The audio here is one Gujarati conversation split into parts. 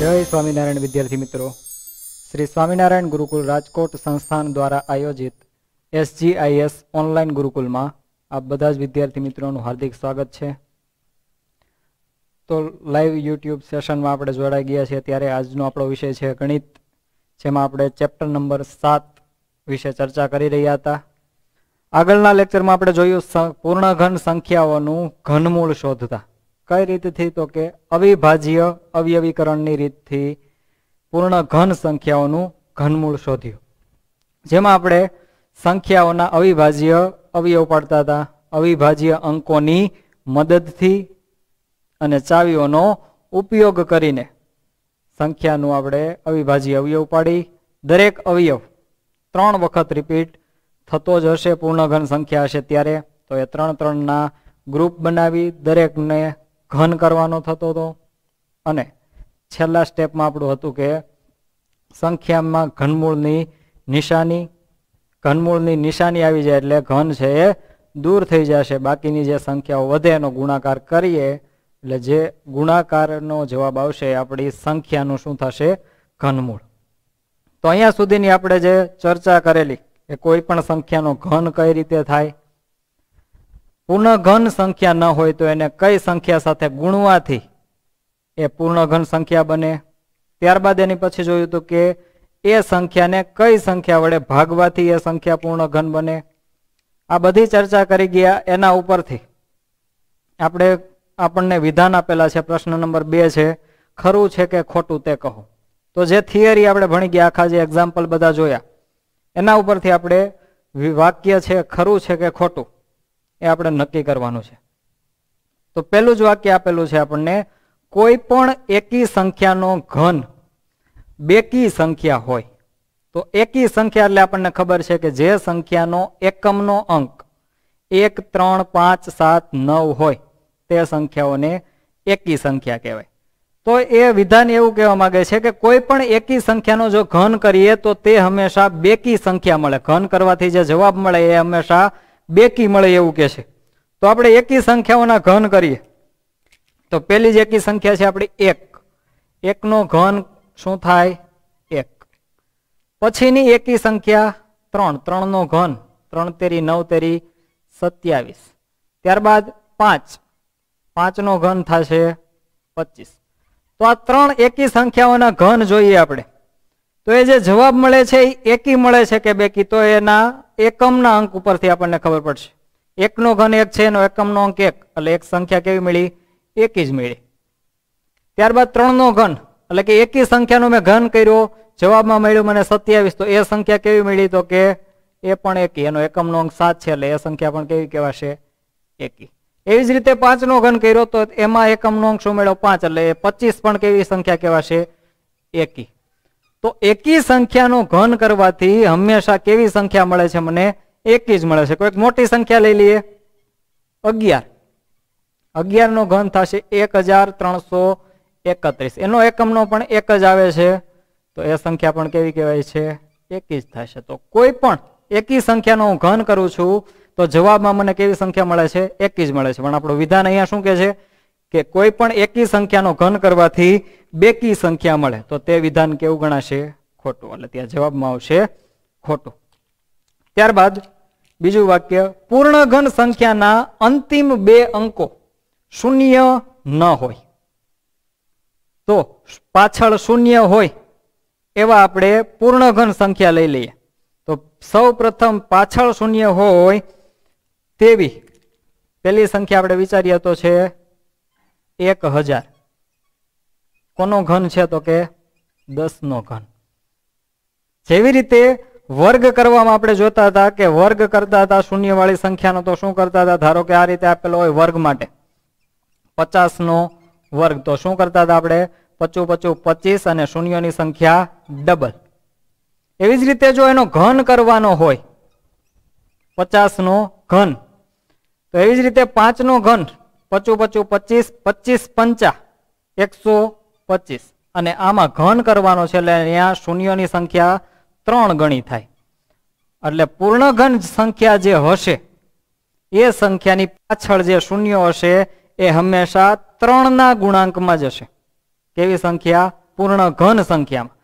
જય સ્વામિનારાયણ વિદ્યાર્થી મિત્રો શ્રી સ્વામિનારાયણ ગુરુકુલ રાજકોટ સંસ્થાન દ્વારા આયોજિત એસજીઆઈએસ ઓનલાઈન ગુરુકુલમાં આપ બધા જ વિદ્યાર્થી મિત્રોનું હાર્દિક સ્વાગત છે તો લાઈવ યુટ્યુબ સેશનમાં આપણે જોડાઈ ગયા છીએ ત્યારે આજનો આપણો વિષય છે ગણિત જેમાં આપણે ચેપ્ટર નંબર સાત વિશે ચર્ચા કરી રહ્યા હતા આગળના લેક્ચરમાં આપણે જોયું પૂર્ણઘન સંખ્યાઓનું ઘનમૂળ શોધતા કઈ રીતથી તો કે અવિભાજ્ય અવયવીકરણની રીતથી પૂર્ણ ઘન સંખ્યાઓનું ઘનમૂળ શોધ્યું જેમાં આપણે સંખ્યાઓના અવિભાજ્ય અવયવ પાડતા હતા અવિભાજ્ય અંકોની મદદથી અને ચાવીઓનો ઉપયોગ કરીને સંખ્યાનું આપણે અવિભાજ્ય અવયવ પાડી દરેક અવયવ ત્રણ વખત રિપીટ થતો જ હશે પૂર્ણ ઘન સંખ્યા હશે ત્યારે તો એ ત્રણ ત્રણના ગ્રુપ બનાવી દરેકને ઘન કરવાનો થતો હતો અને છેલ્લા સ્ટેપમાં આપણું હતું કે સંખ્યામાં ઘનમૂળની નિશાની ઘનમૂળની નિશાની આવી જાય એટલે ઘન છે એ દૂર થઈ જશે બાકીની જે સંખ્યાઓ વધે એનો ગુણાકાર કરીએ એટલે જે ગુણાકારનો જવાબ આવશે આપણી સંખ્યાનું શું થશે ઘનમૂળ તો અહીંયા સુધીની આપણે જે ચર્ચા કરેલી એ કોઈ પણ સંખ્યાનો ઘન કઈ રીતે થાય પૂર્ણઘન સંખ્યા ન હોય તો એને કઈ સંખ્યા સાથે ગુણવાથી એ પૂર્ણઘન સંખ્યા બને ત્યારબાદ એની પછી જોયું હતું કે એ સંખ્યાને કઈ સંખ્યા વડે ભાગવાથી એ સંખ્યા પૂર્ણઘન બને આ બધી ચર્ચા કરી ગયા એના ઉપરથી આપણે આપણને વિધાન આપેલા છે પ્રશ્ન નંબર બે છે ખરું છે કે ખોટું તે કહો તો જે થિયરી આપણે ભણી ગયા આખા જે એક્ઝામ્પલ બધા જોયા એના ઉપરથી આપણે વાક્ય છે ખરું છે કે ખોટું એ આપણે નક્કી કરવાનું છે તો પહેલું જ વાક્ય આપેલું છે આપણને કોઈ પણ એકી સંખ્યાનો ઘન બેકી સંખ્યા હોય તો એકી સંખ્યા એટલે આપણને ખબર છે કે જે સંખ્યાનો એકમનો અંક એક ત્રણ પાંચ સાત નવ હોય તે સંખ્યાઓને એકી સંખ્યા કહેવાય તો એ વિધાન એવું કહેવા માંગે છે કે કોઈ પણ એકી સંખ્યાનો જો ઘન કરીએ તો તે હંમેશા બેકી સંખ્યા મળે ઘન કરવાથી જે જવાબ મળે એ હંમેશા બેકી મળે એવું કે છે તો આપણે એકી સંખ્યાઓના ઘન કરીએ તો પેલી જ એકી સંખ્યા છે આપણી એક એકનો ઘન શું થાય એક પછીની એકી સંખ્યા ત્રણ ત્રણનો ઘન ત્રણ તેરી નવ તેરી સત્યાવીસ ત્યારબાદ પાંચ પાંચનો ઘન થશે પચીસ તો આ ત્રણ એકી સંખ્યાઓના ઘન જોઈએ આપણે તો એ જે જવાબ મળે છે એ એકી મળે છે કે બેકી તો એના એકમના અંક ઉપરથી આપણને ખબર પડશે એકનો ઘન એક છે એનો એકમનો અંક એક એટલે એક સંખ્યા કેવી મળી એકી જ મળી ત્યારબાદ ત્રણનો ઘન એટલે કે એકી સંખ્યાનો મેં ઘન કર્યો જવાબમાં મળ્યું મને સત્યાવીસ તો એ સંખ્યા કેવી મળી તો કે એ પણ એકી એનો એકમનો અંક સાત છે એટલે એ સંખ્યા પણ કેવી કહેવાશે એકી એવી જ રીતે પાંચનો ઘન કર્યો તો એમાં એકમનો અંક શું મળ્યો પાંચ એટલે પચીસ પણ કેવી સંખ્યા કહેવાશે એકી તો એકી સંખ્યાનો ઘન કરવાથી હંમેશા કેવી સંખ્યા મળે છે મને એકી જ મળે છે કોઈક મોટી સંખ્યા લઈ લઈએ અગિયાર અગિયાર નો ઘન થશે એક હજાર ત્રણસો એકત્રીસ એનો એકમનો પણ એક જ આવે છે તો એ સંખ્યા પણ કેવી કહેવાય છે એકી જ થશે તો કોઈ પણ એકી સંખ્યાનો હું ઘન કરું છું તો જવાબમાં મને કેવી સંખ્યા મળે છે એકી જ મળે છે પણ આપણું વિધાન અહીંયા શું કે છે કે કોઈ પણ એકી સંખ્યાનો ઘન કરવાથી બેકી સંખ્યા મળે તો તે વિધાન કેવું ગણાશે ખોટું એટલે ત્યાં જવાબમાં આવશે ખોટું ત્યારબાદ બીજું વાક્ય પૂર્ણ ઘન સંખ્યાના અંતિમ બે અંકો શૂન્ય ન હોય તો પાછળ શૂન્ય હોય એવા આપણે પૂર્ણ ઘન સંખ્યા લઈ લઈએ તો સૌ પાછળ શૂન્ય હોય તેવી પહેલી સંખ્યા આપણે વિચારીએ તો છે એક હજાર કોનો ઘન છે તો કે દસનો ઘન જેવી રીતે વર્ગ કરવામાં આપણે જોતા હતા કે વર્ગ કરતા હતા શૂન્યવાળી સંખ્યાનો તો શું કરતા હતા ધારો કે આ રીતે આપેલો હોય વર્ગ માટે પચાસનો વર્ગ તો શું કરતા હતા આપણે પચું પચું પચીસ અને શૂન્યની સંખ્યા ડબલ એવી જ રીતે જો એનો ઘન કરવાનો હોય પચાસનો ઘન તો એવી જ રીતે પાંચનો ઘન પચું પચું પચીસ પચીસ પંચા એકસો પચીસ અને આમાં ઘન કરવાનો છે એટલે અહીંયા શૂન્યોની સંખ્યા ત્રણ ગણી થાય એટલે પૂર્ણઘન સંખ્યા જે હશે એ સંખ્યાની પાછળ જે શૂન્ય હશે એ હંમેશા ત્રણના ગુણાંકમાં જ હશે કેવી સંખ્યા પૂર્ણઘન સંખ્યામાં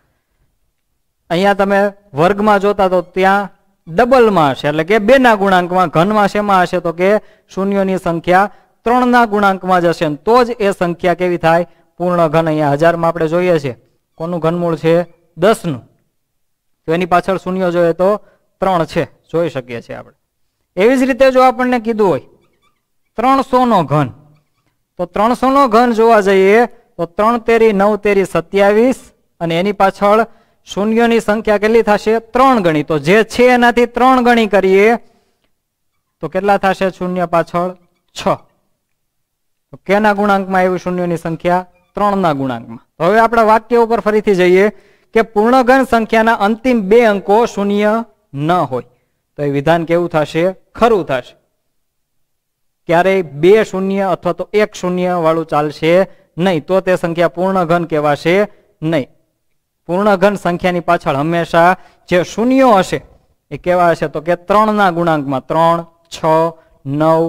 અહીંયા તમે વર્ગમાં જોતા તો ત્યાં ડબલમાં હશે એટલે કે બેના ગુણાંકમાં ઘનમાં શેમાં હશે તો કે શૂન્યોની સંખ્યા ત્રણના ગુણાંકમાં જશે તો જ એ સંખ્યા કેવી થાય પૂર્ણ ઘન અહીંયા હજારમાં આપણે જોઈએ છીએ કોનું ઘનમૂળ છે દસનું તો એની પાછળ શૂન્ય જોઈએ તો ત્રણ છે જોઈ શકીએ છીએ આપણે એવી જ રીતે જો આપણને કીધું હોય ત્રણસોનો ઘન તો ત્રણસોનો ઘન જોવા જઈએ તો ત્રણ તેરી નવ તેરી સત્યાવીસ અને એની પાછળ શૂન્યની સંખ્યા કેટલી થશે ત્રણ ગણી તો જે છે એનાથી ત્રણ ગણી કરીએ તો કેટલા થશે શૂન્ય પાછળ છ તો કેના ગુણાંકમાં આવી શૂન્યોની સંખ્યા ત્રણના ગુણાંકમાં તો હવે આપણા વાક્ય ઉપર ફરીથી જઈએ કે પૂર્ણઘન સંખ્યાના અંતિમ બે અંકો શૂન્ય ન હોય તો એ વિધાન કેવું થશે ખરું થશે ક્યારેય બે શૂન્ય અથવા તો એક શૂન્ય વાળું ચાલશે નહીં તો તે સંખ્યા પૂર્ણઘન કહેવાશે નહીં પૂર્ણઘન સંખ્યાની પાછળ હંમેશા જે શૂન્યો હશે એ કેવા હશે તો કે ત્રણના ગુણાંકમાં ત્રણ છ નવ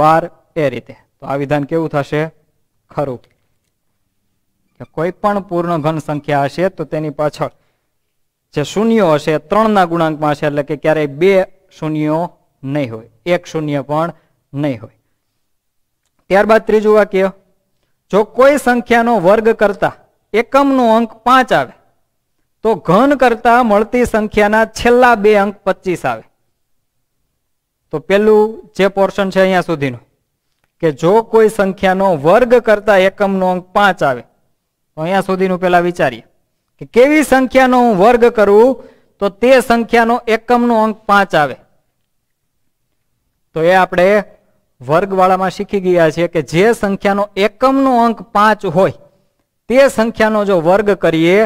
બાર એ રીતે તો આ વિધાન કેવું થશે ખરું કે કોઈ પણ પૂર્ણ ઘન સંખ્યા હશે તો તેની પાછળ જે શૂન્યો હશે ત્રણના ગુણાંકમાં હશે એટલે કે ક્યારેય બે શૂન્યો નહીં હોય એક શૂન્ય પણ નહીં હોય ત્યારબાદ ત્રીજું વાક્ય જો કોઈ સંખ્યાનો વર્ગ કરતા એકમનો અંક પાંચ આવે તો ઘન કરતા મળતી સંખ્યાના છેલ્લા બે અંક પચીસ આવે તો પેલું જે પોર્શન છે અહીંયા સુધીનું કે જો કોઈ સંખ્યાનો વર્ગ કરતા એકમનો અંક પાંચ આવે તો અહીંયા સુધીનું પેલા વિચારીએ કે કેવી સંખ્યાનો હું વર્ગ કરું તો તે સંખ્યાનો એકમનો અંક પાંચ આવે તો એ આપણે વર્ગવાળામાં શીખી ગયા છીએ કે જે સંખ્યાનો એકમનો અંક પાંચ હોય તે સંખ્યાનો જો વર્ગ કરીએ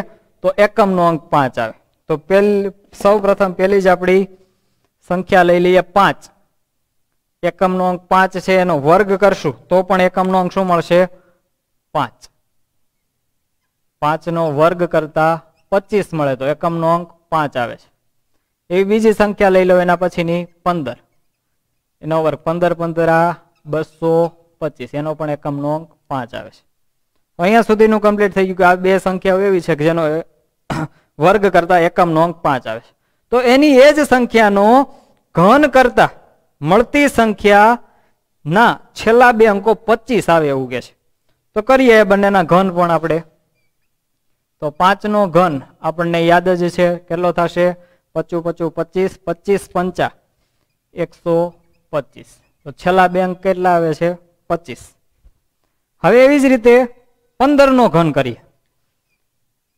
તો એકમનો અંક પાંચ આવે તો પેલ સૌ પ્રથમ પહેલી જ આપણી સંખ્યા લઈ લઈએ પાંચ એકમનો અંક પાંચ છે એનો વર્ગ કરશું તો પણ એકમનો અંક શું મળશે પાંચ પાંચનો વર્ગ કરતા પચીસ મળે તો એકમનો અંક પાંચ આવે છે એ બીજી સંખ્યા લઈ લો એના પછીની પંદર એનો વર્ગ પંદર પંદરા બસો પચીસ એનો પણ એકમનો અંક પાંચ આવે છે અહીંયા સુધીનું કમ્પ્લીટ થઈ ગયું કે આ બે સંખ્યાઓ એવી છે કે જેનો વર્ગ કરતા એકમનો અંક પાંચ આવે છે તો એની એ જ સંખ્યાનો ઘન કરતા મળતી સંખ્યા ના છેલ્લા બે અંકો પચીસ આવે એવું કે છે તો કરીએ બંનેના ઘન પણ આપણે તો પાંચનો ઘન આપણને યાદ જ છે કેટલો થશે પચું પચું પચીસ પચીસ પંચા એકસો પચીસ તો છેલ્લા બે અંક કેટલા આવે છે પચીસ હવે એવી જ રીતે પંદરનો ઘન કરીએ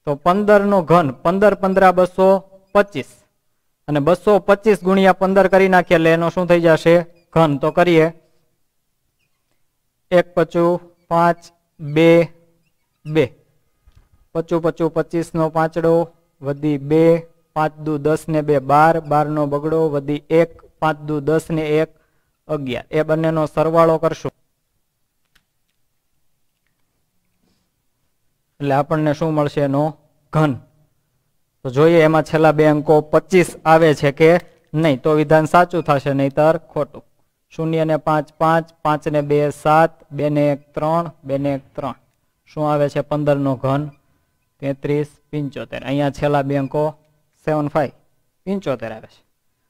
તો પંદરનો ઘન પંદર પંદર બસો પચીસ અને બસો પચીસ ગુણ્યા પંદર કરી નાખીએ એટલે એનો શું થઈ જશે ઘન તો કરીએ એક પચું પાંચ બે બે પચું પચું પચીસ નો પાંચડો વધી બે પાંચ દુ દસ ને બે બાર બાર નો બગડો વધી એક પાંચ દુ દસ ને એક અગિયાર એ બંનેનો સરવાળો કરશું એટલે આપણને શું મળશે એનો ઘન તો જોઈએ એમાં છેલ્લા બે અંકો પચીસ આવે છે કે નહીં તો વિધાન સાચું થશે નહીતર ખોટું શૂન્ય ને પાંચ પાંચ પાંચ ને બે સાત બે ને એક ત્રણ બે ને એક ત્રણ શું આવે છે પંદર નો ઘન તેત્રીસ પંચોતેર અહીંયા છેલ્લા બે અંકો સેવન ફાઈવ પંચોતેર આવે છે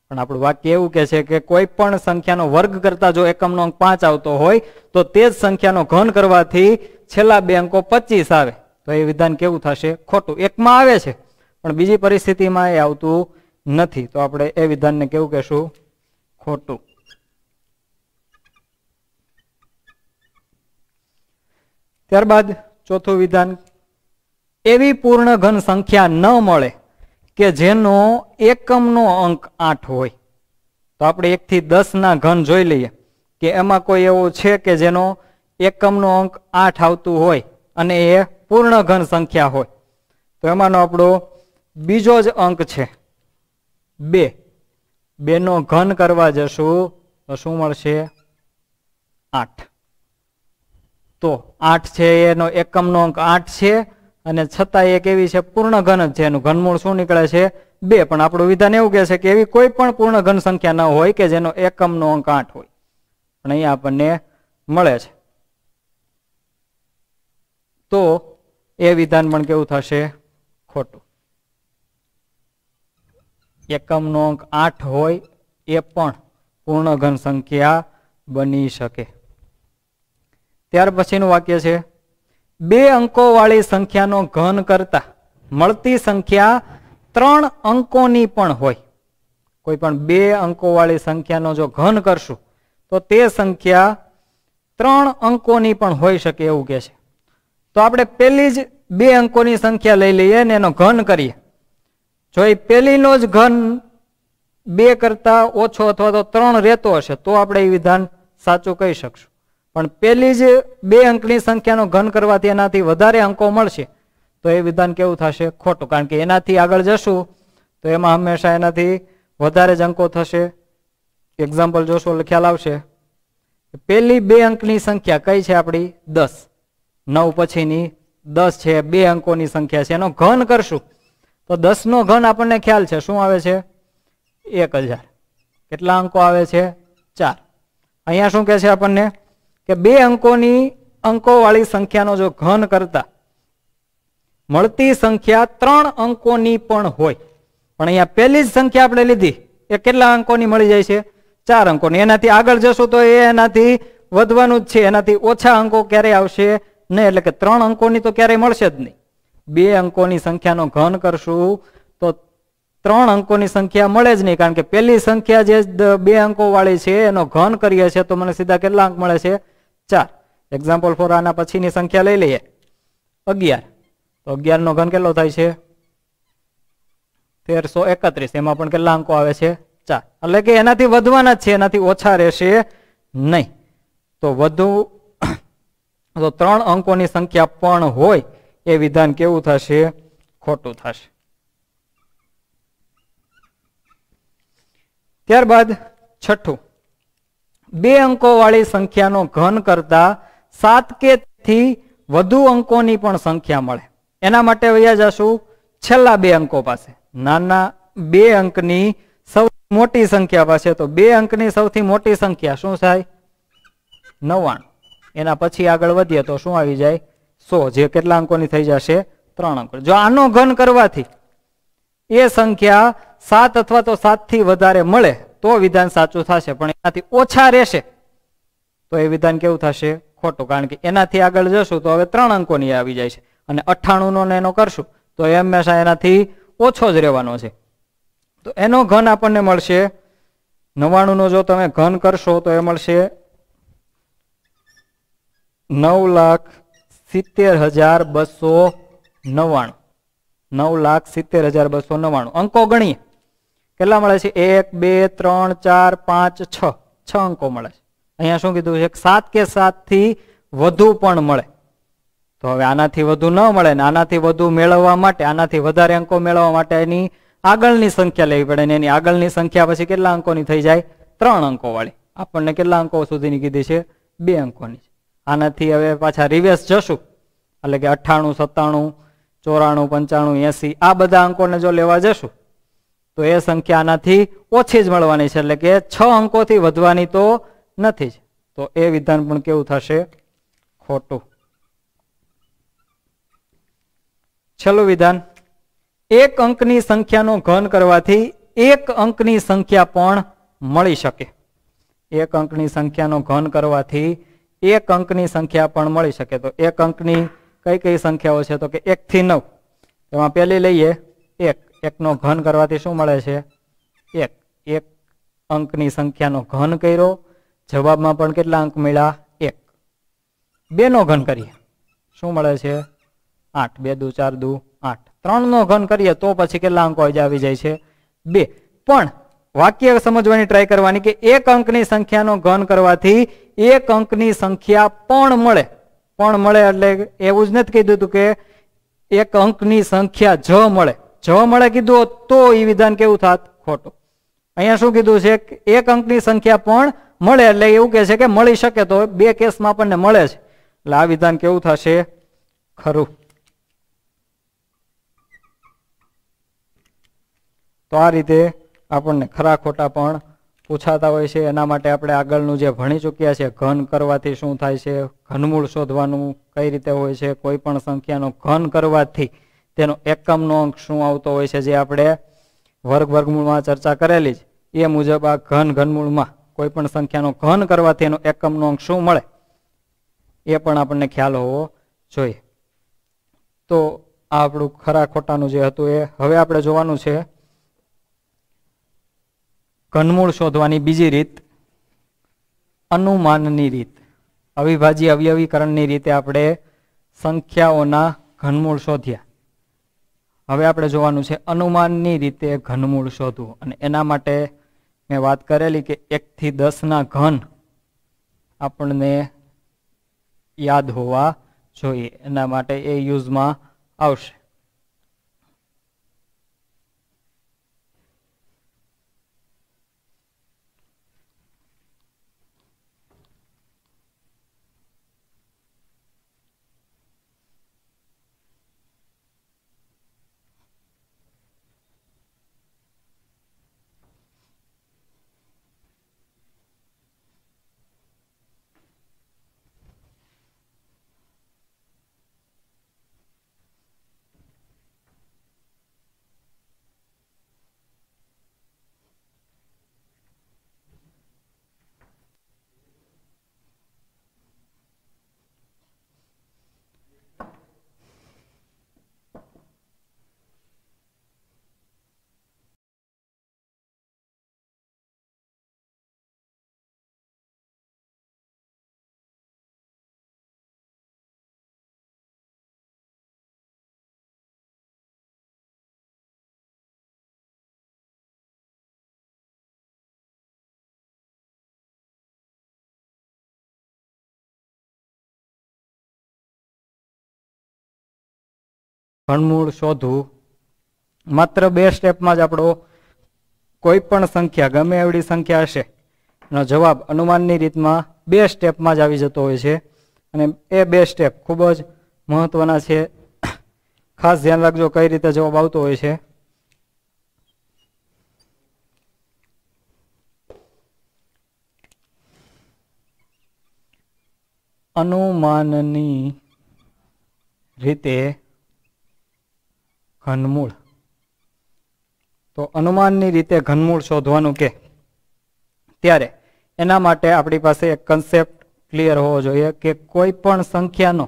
પણ આપણું વાક્ય એવું કે છે કે કોઈ પણ સંખ્યાનો વર્ગ કરતા જો એકમનો અંક પાંચ આવતો હોય તો તે જ સંખ્યાનો ઘન કરવાથી છેલ્લા બે અંકો પચીસ આવે તો એ વિધાન કેવું થશે ખોટું એકમાં આવે છે પણ બીજી પરિસ્થિતિમાં એ આવતું નથી તો આપણે એ વિધાનને કેવું કહેશું ખોટું ત્યારબાદ ચોથું વિધાન એવી પૂર્ણ ઘન સંખ્યા ન મળે કે જેનો એકમનો અંક આઠ હોય તો આપણે એકથી દસના ઘન જોઈ લઈએ કે એમાં કોઈ એવો છે કે જેનો એકમનો અંક આઠ આવતું હોય અને એ પૂર્ણ ઘન સંખ્યા હોય તો એમાંનો આપણો બીજો જ અંક છે બે બેનો ઘન કરવા જશું તો શું મળશે આઠ તો આઠ છે એનો એકમનો અંક આઠ છે અને છતાં એક એવી છે પૂર્ણ ઘન જ છે એનું ઘનમૂળ શું નીકળે છે બે પણ આપણું વિધાન એવું કહે છે કે એવી કોઈ પણ પૂર્ણ ઘન સંખ્યા ન હોય કે જેનો એકમનો અંક આઠ હોય પણ અહીંયા આપણને મળે છે તો એ વિધાન પણ કેવું થશે ખોટું એકમનો અંક આઠ હોય એ પણ પૂર્ણઘન સંખ્યા બની શકે ત્યાર પછીનું વાક્ય છે બે અંકોવાળી સંખ્યાનો ઘન કરતા મળતી સંખ્યા ત્રણ અંકોની પણ હોય કોઈ પણ બે અંકોવાળી સંખ્યાનો જો ઘન કરશું તો તે સંખ્યા ત્રણ અંકોની પણ હોઈ શકે એવું કહે છે તો આપણે પહેલી જ બે અંકોની સંખ્યા લઈ લઈએ ને એનો ઘન કરીએ જો એ પેલીનો જ ઘન બે કરતા ઓછો અથવા તો ત્રણ રહેતો હશે તો આપણે એ વિધાન સાચું કહી શકશું પણ પહેલી જ બે અંકની સંખ્યાનો ઘન કરવાથી એનાથી વધારે અંકો મળશે તો એ વિધાન કેવું થશે ખોટું કારણ કે એનાથી આગળ જશું તો એમાં હંમેશા એનાથી વધારે જ અંકો થશે એક્ઝામ્પલ જોશો એટલે ખ્યાલ આવશે પેલી બે અંકની સંખ્યા કઈ છે આપણી દસ નવ પછીની દસ છે બે અંકોની સંખ્યા છે એનો ઘન કરશું તો દસનો ઘન આપણને ખ્યાલ છે શું આવે છે એક હજાર કેટલા અંકો આવે છે ચાર અહીંયા શું કહે છે આપણને કે બે અંકોની અંકોવાળી સંખ્યાનો જો ઘન કરતા મળતી સંખ્યા ત્રણ અંકોની પણ હોય પણ અહીંયા પહેલી જ સંખ્યા આપણે લીધી એ કેટલા અંકોની મળી જાય છે ચાર અંકોની એનાથી આગળ જશું તો એ એનાથી વધવાનું જ છે એનાથી ઓછા અંકો ક્યારે આવશે નહીં એટલે કે ત્રણ અંકોની તો ક્યારેય મળશે જ નહીં બે અંકોની સંખ્યાનો ઘન કરશું તો ત્રણ અંકોની સંખ્યા મળે જ નહીં કારણ કે પહેલી સંખ્યા જે બે અંકો વાળી છે એનો ઘન કરીએ છીએ તો મને સીધા કેટલા અંક મળે છે ચાર એક્ઝામ્પલ ફોર આના પછીની સંખ્યા લઈ લઈએ અગિયાર તો અગિયારનો ઘન કેટલો થાય છે તેરસો એકત્રીસ એમાં પણ કેટલા અંકો આવે છે ચાર એટલે કે એનાથી વધવાના જ છે એનાથી ઓછા રહેશે નહીં તો વધુ તો ત્રણ અંકોની સંખ્યા પણ હોય એ વિધાન કેવું થશે ખોટું થશે ત્યારબાદ છઠ્ઠું બે અંકો વાળી સંખ્યાનો ઘન કરતા સાત કે વધુ અંકોની પણ સંખ્યા મળે એના માટે વૈયા જશું છેલ્લા બે અંકો પાસે નાના બે અંકની સૌથી મોટી સંખ્યા પાસે તો બે અંકની સૌથી મોટી સંખ્યા શું થાય નવાણું એના પછી આગળ વધીએ તો શું આવી જાય સો જે કેટલા અંકોની થઈ જશે ત્રણ અંકો જો આનો ઘન કરવાથી એ સંખ્યા સાત અથવા તો સાતથી વધારે મળે તો વિધાન સાચું થશે પણ એનાથી ઓછા રહેશે તો એ વિધાન કેવું થશે ખોટું કારણ કે એનાથી આગળ જશું તો હવે ત્રણ અંકોની આવી જાય છે અને અઠ્ઠાણુંનો ને એનો કરશું તો એ હંમેશા એનાથી ઓછો જ રહેવાનો છે તો એનો ઘન આપણને મળશે નો જો તમે ઘન કરશો તો એ મળશે નવ લાખ સિત્તેર હજાર બસો નવ્વાણું નવ લાખ સિત્તેર હજાર બસો નવ્વાણું અંકો ગણીએ કેટલા મળે છે એક બે ત્રણ ચાર પાંચ છ છ અંકો મળે છે અહીંયા શું કીધું છે સાત કે સાતથી વધુ પણ મળે તો હવે આનાથી વધુ ન મળે ને આનાથી વધુ મેળવવા માટે આનાથી વધારે અંકો મેળવવા માટે એની આગળની સંખ્યા લેવી પડે ને એની આગળની સંખ્યા પછી કેટલા અંકોની થઈ જાય ત્રણ અંકો વાળી આપણને કેટલા અંકો સુધીની કીધી છે બે અંકોની આનાથી હવે પાછા રિવેસ જશું એટલે કે અઠ્ઠાણું સત્તાણું ચોરાણું પંચાણું એસી આ બધા અંકોને જો લેવા જશું તો એ સંખ્યા આનાથી ઓછી જ મળવાની છે એટલે કે છ અંકોથી વધવાની તો નથી જ તો એ વિધાન પણ કેવું થશે ખોટું છેલ્લું વિધાન એક અંકની સંખ્યાનો ઘન કરવાથી એક અંકની સંખ્યા પણ મળી શકે એક અંકની સંખ્યાનો ઘન કરવાથી એક અંકની સંખ્યા પણ મળી શકે તો એક અંકની કઈ કઈ સંખ્યાઓ છે તો કે એકથી નવ એમાં પહેલી લઈએ એક એકનો ઘન કરવાથી શું મળે છે એક એક અંકની સંખ્યાનો ઘન કર્યો જવાબમાં પણ કેટલા અંક મળ્યા એક બેનો ઘન કરીએ શું મળે છે આઠ બે દુ ચાર દુ આઠ ત્રણનો ઘન કરીએ તો પછી કેટલા અંકો આવી જાય છે બે પણ વાક્ય સમજવાની ટ્રાય કરવાની કે એક અંકની સંખ્યાનો ઘન કરવાથી એક અંકની સંખ્યા પણ મળે પણ મળે એટલે એવું જ નથી કીધું હતું કે એક અંકની સંખ્યા જ મળે જ મળે કીધું તો એ વિધાન કેવું થાત ખોટું અહીંયા શું કીધું છે એક અંકની સંખ્યા પણ મળે એટલે એવું કહે છે કે મળી શકે તો બે કેસમાં આપણને મળે છે એટલે આ વિધાન કેવું થશે ખરું તો આ રીતે આપણને ખરા ખોટા પણ પૂછાતા હોય છે એના માટે આપણે આગળનું જે ભણી ચૂક્યા છે ઘન કરવાથી શું થાય છે ઘનમૂળ શોધવાનું કઈ રીતે હોય છે કોઈ પણ સંખ્યાનો ઘન કરવાથી તેનો એકમનો અંક શું આવતો હોય છે જે આપણે વર્ગ વર્ગમૂળમાં ચર્ચા કરેલી જ એ મુજબ આ ઘન ઘનમૂળમાં કોઈ પણ સંખ્યાનો ઘન કરવાથી એનો એકમનો અંક શું મળે એ પણ આપણને ખ્યાલ હોવો જોઈએ તો આ આપણું ખરા ખોટાનું જે હતું એ હવે આપણે જોવાનું છે ઘનમૂળ શોધવાની બીજી રીત અનુમાનની રીત અવિભાજી અવયવીકરણની રીતે આપણે સંખ્યાઓના ઘનમૂળ શોધ્યા હવે આપણે જોવાનું છે અનુમાનની રીતે ઘનમૂળ શોધવું અને એના માટે મેં વાત કરેલી કે એકથી દસના ઘન આપણને યાદ હોવા જોઈએ એના માટે એ યુઝમાં આવશે ભણમૂળ શોધવું માત્ર બે સ્ટેપમાં જ આપણો કોઈ પણ સંખ્યા ગમે એવડી સંખ્યા હશે એનો જવાબ અનુમાનની રીતમાં બે સ્ટેપમાં જ આવી જતો હોય છે અને એ બે સ્ટેપ ખૂબ જ મહત્વના છે ખાસ ધ્યાન રાખજો કઈ રીતે જવાબ આવતો હોય છે અનુમાનની રીતે ઘનમૂળ તો અનુમાનની રીતે ઘનમૂળ શોધવાનું કે ત્યારે એના માટે આપણી પાસે એક કન્સેપ્ટ ક્લિયર હોવો જોઈએ કે કોઈ પણ સંખ્યાનો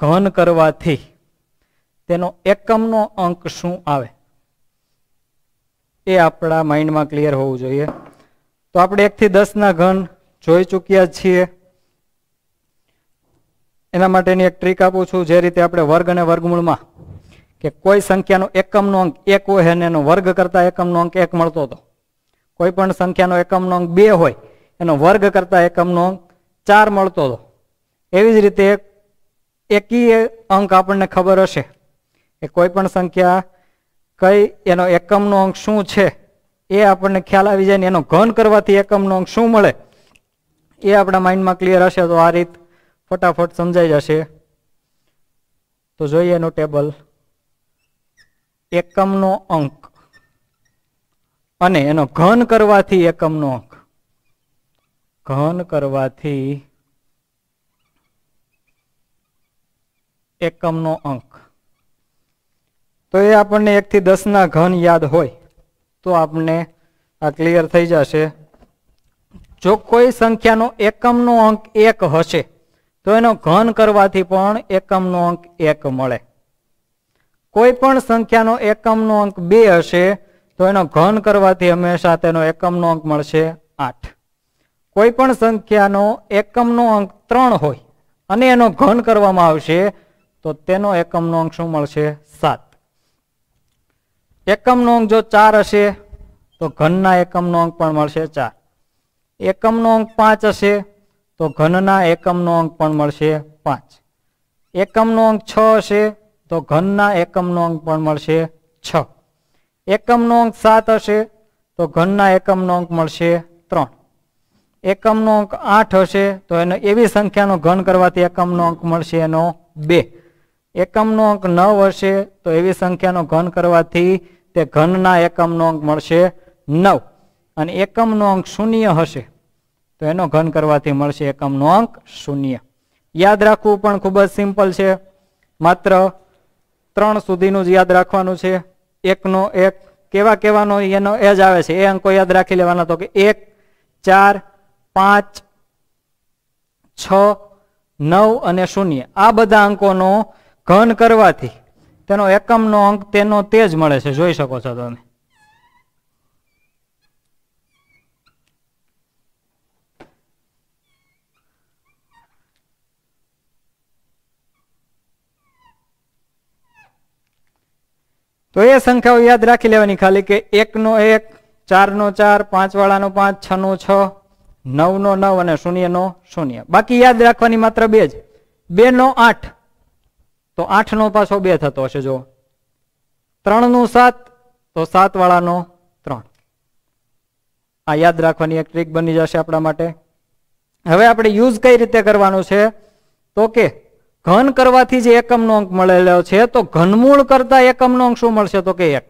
ઘન કરવાથી તેનો એકમનો અંક શું આવે એ આપણા માઇન્ડમાં ક્લિયર હોવું જોઈએ તો આપણે એકથી દસના ઘન જોઈ ચૂક્યા છીએ એના માટેની એક ટ્રીક આપું છું જે રીતે આપણે વર્ગ અને વર્ગમૂળમાં કે કોઈ સંખ્યાનો એકમનો અંક એક હોય અને એનો વર્ગ કરતા એકમનો અંક એક મળતો હતો કોઈ પણ સંખ્યાનો એકમનો અંક બે હોય એનો વર્ગ કરતા એકમનો અંક ચાર મળતો હતો એવી જ રીતે એકી અંક આપણને ખબર હશે કે કોઈ પણ સંખ્યા કઈ એનો એકમનો અંક શું છે એ આપણને ખ્યાલ આવી જાય ને એનો ઘન કરવાથી એકમનો અંક શું મળે એ આપણા માઇન્ડમાં ક્લિયર હશે તો આ રીત ફટાફટ સમજાઈ જશે તો જોઈએ એનું ટેબલ એકમનો અંક અને એનો ઘન કરવાથી એકમનો અંક ઘન કરવાથી એકમનો અંક તો એ આપણને એકથી દસના ઘન યાદ હોય તો આપણને આ ક્લિયર થઈ જશે જો કોઈ સંખ્યાનો એકમનો અંક એક હશે તો એનો ઘન કરવાથી પણ એકમનો અંક એક મળે કોઈ પણ સંખ્યાનો એકમનો અંક બે હશે તો એનો ઘન કરવાથી હંમેશા તેનો એકમનો અંક મળશે આઠ કોઈ પણ સંખ્યાનો એકમનો અંક ત્રણ હોય અને એનો ઘન કરવામાં આવશે તો તેનો એકમનો અંક શું મળશે સાત એકમનો અંક જો ચાર હશે તો ઘનના એકમનો અંક પણ મળશે ચાર એકમનો અંક પાંચ હશે તો ઘનના એકમનો અંક પણ મળશે પાંચ એકમનો અંક છ હશે તો ઘનના એકમનો અંક પણ મળશે છ એકમનો અંક સાત હશે તો ઘનના એકમનો અંક મળશે ત્રણ એકમનો અંક આઠ હશે તો એનો એવી સંખ્યાનો ઘન કરવાથી એકમનો અંક મળશે એનો બે એકમનો અંક નવ હશે તો એવી સંખ્યાનો ઘન કરવાથી તે ઘનના એકમનો અંક મળશે નવ અને એકમનો અંક શૂન્ય હશે તો એનો ઘન કરવાથી મળશે એકમનો અંક શૂન્ય યાદ રાખવું પણ ખૂબ જ સિમ્પલ છે માત્ર ત્રણ સુધીનું જ યાદ રાખવાનું છે એકનો એક કેવા કેવાનો એનો એ જ આવે છે એ અંકો યાદ રાખી લેવાના તો કે એક ચાર પાંચ છ નવ અને શૂન્ય આ બધા અંકોનો ઘન કરવાથી તેનો એકમનો અંક તેનો તે જ મળે છે જોઈ શકો છો તમે તો એ સંખ્યાઓ યાદ રાખી લેવાની ખાલી કે એકનો એક ચારનો ચાર પાંચવાળાનો પાંચ છનો છ નવનો નવ અને શૂન્યનો શૂન્ય બાકી યાદ રાખવાની માત્ર બે જ બે નો આઠ તો આઠનો પાછો બે થતો હશે જો ત્રણનું સાત તો સાતવાળાનો ત્રણ આ યાદ રાખવાની એક ટ્રીક બની જશે આપણા માટે હવે આપણે યુઝ કઈ રીતે કરવાનું છે તો કે ઘન કરવાથી જે એકમનો અંક મળેલો છે તો ઘનમૂળ કરતા એકમનો અંક શું મળશે તો કે એક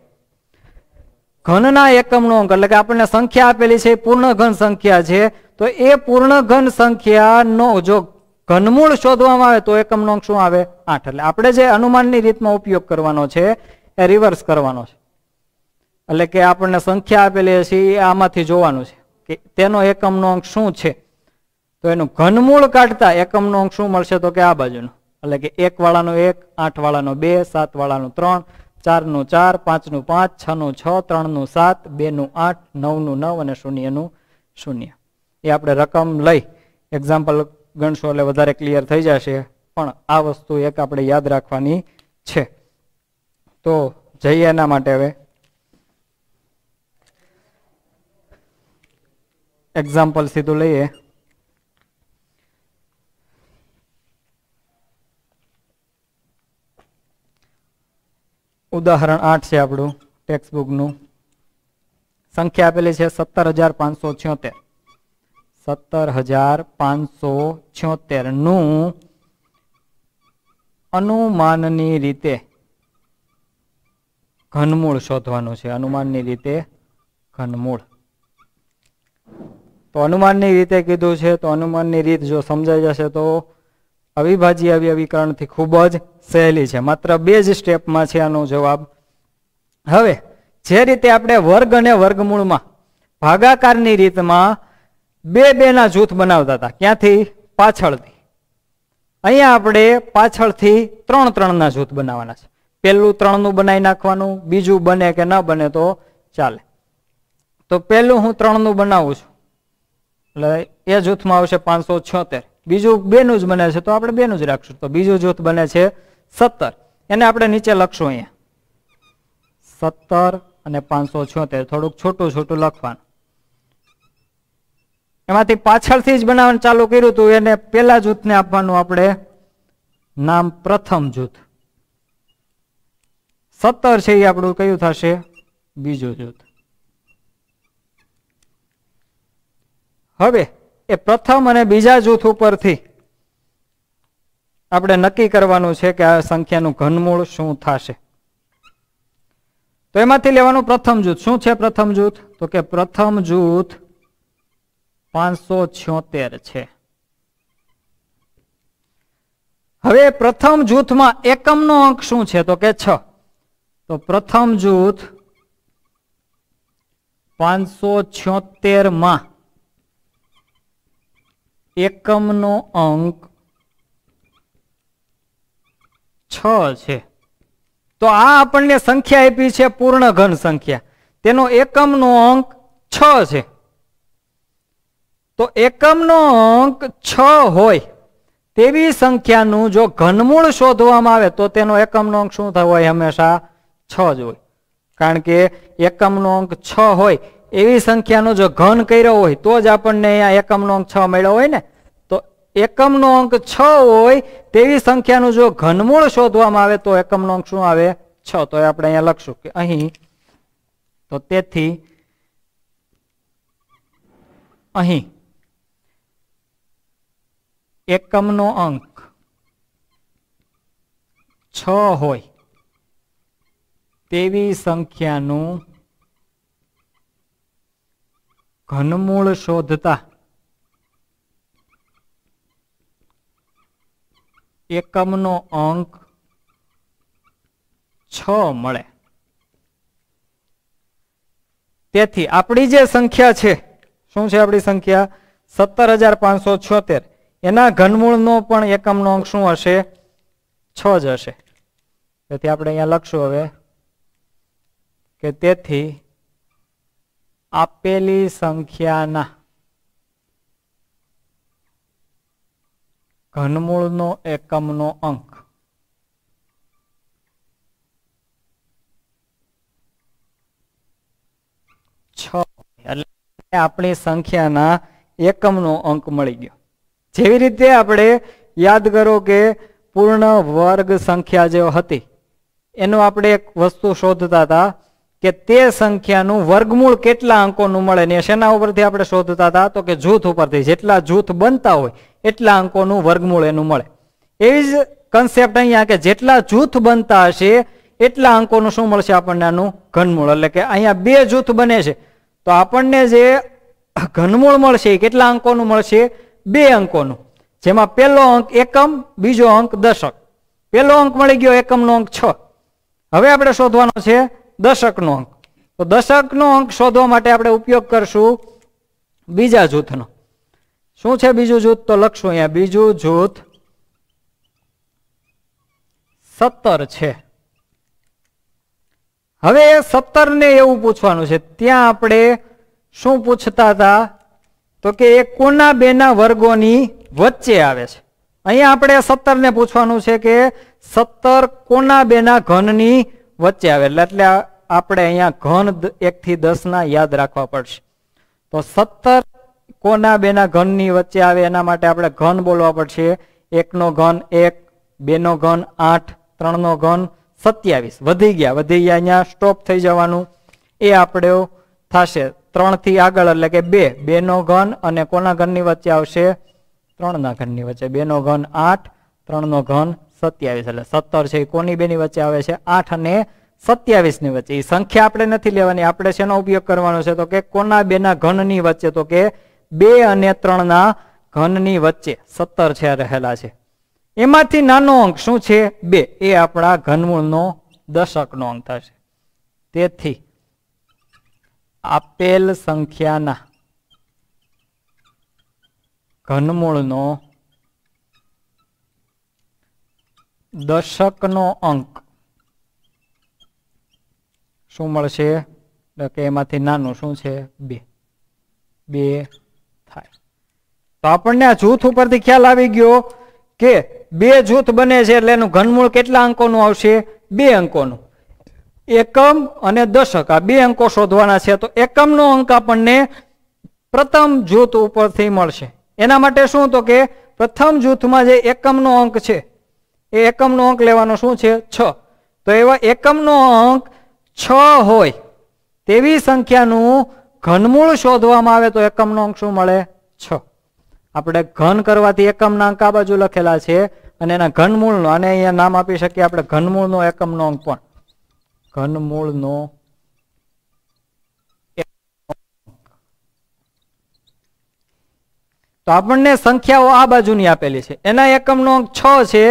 ઘનના એકમનો અંક એટલે કે આપણને સંખ્યા આપેલી છે પૂર્ણ ઘન સંખ્યા છે તો એ પૂર્ણ ઘન સંખ્યાનો જો ઘનમૂળ શોધવામાં આવે તો એકમનો અંક શું આવે આઠ એટલે આપણે જે અનુમાનની રીતમાં ઉપયોગ કરવાનો છે એ રિવર્સ કરવાનો છે એટલે કે આપણને સંખ્યા આપેલી છે એ આમાંથી જોવાનું છે કે તેનો એકમનો અંક શું છે તો એનું ઘનમૂળ કાઢતા એકમનો અંક શું મળશે તો કે આ બાજુનું એટલે કે એક વાળાનો એક આઠ વાળાનો બે સાત વાળાનો ત્રણ ચારનું ચાર પાંચનું પાંચ છનું છ ત્રણનું સાત બેનું આઠ નવનું નવ અને શૂન્યનું શૂન્ય એ આપણે રકમ લઈ એક્ઝામ્પલ ગણશો એટલે વધારે ક્લિયર થઈ જશે પણ આ વસ્તુ એક આપણે યાદ રાખવાની છે તો જઈએ એના માટે હવે એક્ઝામ્પલ સીધું લઈએ ઉદાહરણ આઠ છે આપણું ટેક્સ્ટબુકનું સંખ્યા આપેલી છે સત્તર હજાર પાંચસો છોતેર સત્તર હજાર પાંચસો છોતેરનું અનુમાનની રીતે ઘનમૂળ શોધવાનું છે અનુમાનની રીતે ઘનમૂળ તો અનુમાનની રીતે કીધું છે તો અનુમાનની રીત જો સમજાઈ જશે તો અવિભાજ્ય અવયવીકરણથી ખૂબ જ સહેલી છે માત્ર બે જ સ્ટેપમાં છે આનો જવાબ હવે જે રીતે આપણે વર્ગ અને વર્ગમૂળમાં ભાગાકારની રીતમાં બે બેના જૂથ બનાવતા હતા ક્યાંથી પાછળથી અહીંયા આપણે પાછળથી ત્રણ ત્રણના જૂથ બનાવવાના છે પહેલું ત્રણનું બનાવી નાખવાનું બીજું બને કે ન બને તો ચાલે તો પહેલું હું ત્રણનું બનાવું છું એટલે એ જૂથમાં આવશે પાંચસો છોતેર બીજું બેનું જ બને છે તો આપણે બેનું જ રાખશું તો બીજું જૂથ બને છે સત્તર એને આપણે નીચે લખશું અહીંયા સત્તર અને પાંચસો છોતેર થોડુંક છોટું છોટું લખવાનું એમાંથી પાછળથી જ બનાવવાનું ચાલુ કર્યું હતું એને પેલા જૂથને આપવાનું આપણે નામ પ્રથમ જૂથ સત્તર છે એ આપણું કયું થશે બીજું જૂથ હવે એ પ્રથમ અને બીજા જૂથ ઉપરથી આપણે નક્કી કરવાનું છે કે આ સંખ્યાનું ઘનમૂળ શું થશે તો એમાંથી લેવાનું પ્રથમ જૂથ શું છે પ્રથમ જૂથ તો કે પ્રથમ જૂથ પાંચસો છે હવે પ્રથમ જૂથમાં એકમનો અંક શું છે તો કે છ તો પ્રથમ જૂથ પાંચસો છોતેર માં એકમનો અંક છ છે તો આ આપણને સંખ્યા આપી છે પૂર્ણ ઘન સંખ્યા તેનો એકમનો અંક છ છે તો એકમનો અંક છ હોય તેવી સંખ્યાનું જો ઘનમૂળ શોધવામાં આવે તો તેનો એકમનો અંક શું થવો હોય હંમેશા છ જ હોય કારણ કે એકમનો અંક છ હોય એવી સંખ્યાનો જો ઘન કર્યો હોય તો જ આપણને અહીંયા એકમનો અંક છ મળ્યો હોય ને એકમનો અંક છ હોય તેવી સંખ્યાનું જો ઘનમૂળ શોધવામાં આવે તો એકમનો અંક શું આવે છ તો આપણે અહીંયા લખશું કે અહીં તો તેથી અહીં એકમનો અંક છ હોય તેવી સંખ્યાનું ઘનમૂળ શોધતા એકમનો અંક છ મળે તેથી આપણી જે સંખ્યા છે શું છે આપણી સંખ્યા સત્તર હજાર પાંચસો છોતેર એના ઘનમૂળનો પણ એકમનો અંક શું હશે છ જ હશે તેથી આપણે અહીંયા લખશું હવે કે તેથી આપેલી સંખ્યાના ઘનમૂળનો એકમનો અંક છ એટલે આપણી સંખ્યાના એકમનો અંક મળી ગયો જેવી રીતે આપણે યાદ કરો કે પૂર્ણ વર્ગ સંખ્યા જે હતી એનો આપણે એક વસ્તુ શોધતા હતા કે તે સંખ્યાનું વર્ગમૂળ કેટલા અંકોનું મળે ને શેના ઉપરથી આપણે શોધતા હતા તો કે જૂથ ઉપરથી જેટલા જૂથ બનતા હોય એટલા અંકોનું વર્ગમૂળ એનું મળે એવી જ કન્સેપ્ટ અહીંયા કે જેટલા જૂથ બનતા હશે એટલા અંકોનું શું મળશે આપણને આનું ઘનમૂળ એટલે કે અહીંયા બે જૂથ બને છે તો આપણને જે ઘનમૂળ મળશે કેટલા અંકોનું મળશે બે અંકોનું જેમાં પહેલો અંક એકમ બીજો અંક દશક પહેલો અંક મળી ગયો એકમનો અંક છ હવે આપણે શોધવાનો છે દશકનો અંક તો દશકનો અંક શોધવા માટે આપણે ઉપયોગ કરશું બીજા જૂથનો શું છે બીજું જૂથ તો લખશું અહીંયા બીજું જૂથ સત્તર છે હવે એ સત્તરને એવું પૂછવાનું છે ત્યાં આપણે શું પૂછતા હતા તો કે એ કોના બેના વર્ગોની વચ્ચે આવે છે અહીંયા આપણે સત્તરને પૂછવાનું છે કે સત્તર કોના બેના ઘનની વચ્ચે આવેલા એટલે આપણે અહીંયા ઘન એકથી દસના યાદ રાખવા પડશે તો સત્તર કોના બેના ઘનની વચ્ચે આવે એના માટે આપણે ઘન બોલવા પડશે એકનો ઘન એક બેનો ઘન આઠ ત્રણનો ઘન સત્યાવીસ વધી ગયા વધી ગયા અહીંયા સ્ટોપ થઈ જવાનું એ આપણે થશે ત્રણથી આગળ એટલે કે બે બેનો ઘન અને કોના ઘનની વચ્ચે આવશે ત્રણના ઘનની વચ્ચે બેનો ઘન આઠ ત્રણનો ઘન સત્યાવીસ એટલે સત્તર છે એ કોની બેની વચ્ચે આવે છે આઠ અને સત્યાવીસ ની વચ્ચે એ સંખ્યા આપણે નથી લેવાની આપણે શેનો ઉપયોગ કરવાનો છે તો કે કોના બેના ઘનની વચ્ચે તો કે બે અને ત્રણના ઘનની વચ્ચે સત્તર છે રહેલા છે એમાંથી નાનો અંક શું છે બે એ આપણા ઘનમૂળનો દશકનો અંક થશે તેથી આપેલ સંખ્યાના ઘનમૂળનો દશકનો અંક શું મળશે કે એમાંથી નાનું શું છે બે બે થાય તો આપણને આ જૂથ ઉપરથી ખ્યાલ આવી ગયો કે બે જૂથ બને છે એટલે એનું ઘનમૂળ કેટલા અંકોનું આવશે બે અંકોનું એકમ અને દશક આ બે અંકો શોધવાના છે તો એકમનો અંક આપણને પ્રથમ જૂથ ઉપરથી મળશે એના માટે શું તો કે પ્રથમ જૂથમાં જે એકમનો અંક છે એ એકમનો અંક લેવાનો શું છે છ તો એવા એકમનો અંક છ હોય તેવી સંખ્યાનું ઘનમૂળ શોધવામાં આવે તો એકમનો અંક શું મળે છ આપણે ઘન કરવાથી એકમના અંક આ બાજુ લખેલા છે અને એના ઘનમૂળનો અને અહીંયા નામ આપી શકીએ આપણે ઘનમૂળનો એકમનો અંક પણ ઘનમૂળનો તો આપણને સંખ્યાઓ આ બાજુની આપેલી છે એના એકમનો અંક છ છે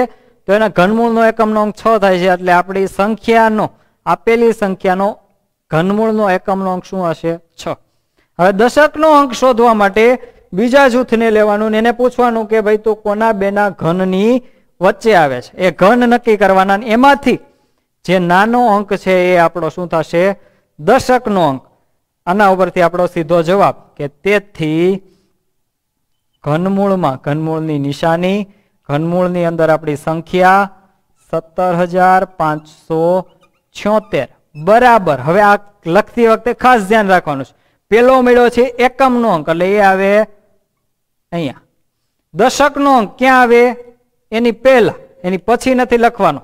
તો એના ઘનમૂળનો એકમનો અંક છ થાય છે એટલે આપણી સંખ્યાનો આપેલી સંખ્યાનો ઘનમૂળનો એકમનો અંક શું હશે છ હવે દશકનો અંક શોધવા માટે બીજા જૂથને લેવાનું એને પૂછવાનું કે ભાઈ તું કોના બેના ઘનની વચ્ચે આવે છે એ ઘન નક્કી કરવાના એમાંથી જે નાનો અંક છે એ આપણો શું થશે દશકનો અંક આના ઉપરથી આપણો સીધો જવાબ કે તેથી ઘનમૂળમાં ઘનમૂળની નિશાની ઘનમૂળની અંદર આપણી સંખ્યા સત્તર હજાર પાંચસો છોતેર બરાબર હવે આ લખતી વખતે ખાસ ધ્યાન રાખવાનું છે પેલો મેળો છે એકમનો અંક એટલે એ આવે અહીંયા દશકનો અંક ક્યાં આવે એની પહેલા એની પછી નથી લખવાનો